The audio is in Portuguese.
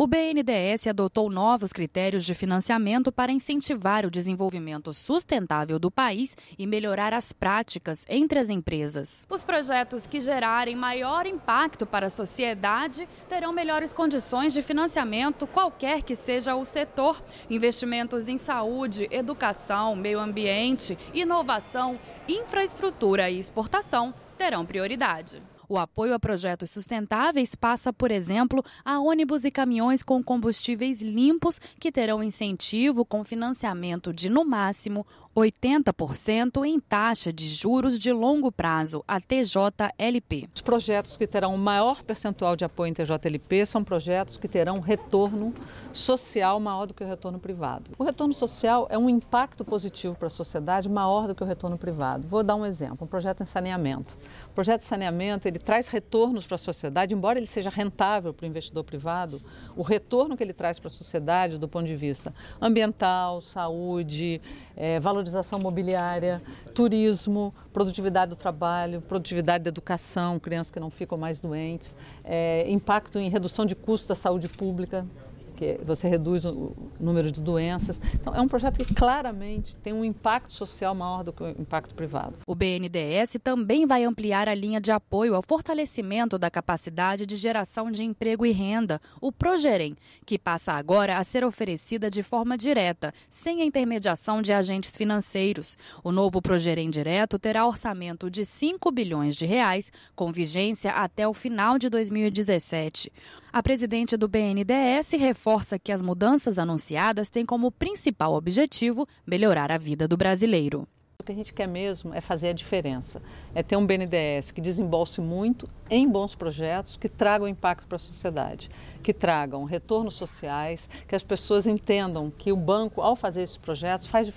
O BNDES adotou novos critérios de financiamento para incentivar o desenvolvimento sustentável do país e melhorar as práticas entre as empresas. Os projetos que gerarem maior impacto para a sociedade terão melhores condições de financiamento, qualquer que seja o setor. Investimentos em saúde, educação, meio ambiente, inovação, infraestrutura e exportação terão prioridade. O apoio a projetos sustentáveis passa, por exemplo, a ônibus e caminhões com combustíveis limpos que terão incentivo com financiamento de, no máximo, 80% em taxa de juros de longo prazo, a TJLP. Os projetos que terão o maior percentual de apoio em TJLP são projetos que terão retorno social maior do que o retorno privado. O retorno social é um impacto positivo para a sociedade maior do que o retorno privado. Vou dar um exemplo, um projeto de saneamento. O projeto de saneamento ele ele traz retornos para a sociedade, embora ele seja rentável para o investidor privado, o retorno que ele traz para a sociedade do ponto de vista ambiental, saúde, é, valorização mobiliária, turismo, produtividade do trabalho, produtividade da educação, crianças que não ficam mais doentes, é, impacto em redução de custo da saúde pública, que você reduz o número de doenças. Então, é um projeto que claramente tem um impacto social maior do que o impacto privado. O BNDES também vai ampliar a linha de apoio ao fortalecimento da capacidade de geração de emprego e renda, o Progerem, que passa agora a ser oferecida de forma direta, sem a intermediação de agentes financeiros. O novo Progerem Direto terá orçamento de 5 bilhões de reais, com vigência até o final de 2017. A presidente do BNDES reforça que as mudanças anunciadas têm como principal objetivo melhorar a vida do brasileiro. O que a gente quer mesmo é fazer a diferença, é ter um BNDES que desembolse muito em bons projetos que tragam impacto para a sociedade, que tragam retornos sociais, que as pessoas entendam que o banco, ao fazer esses projetos, faz diferença.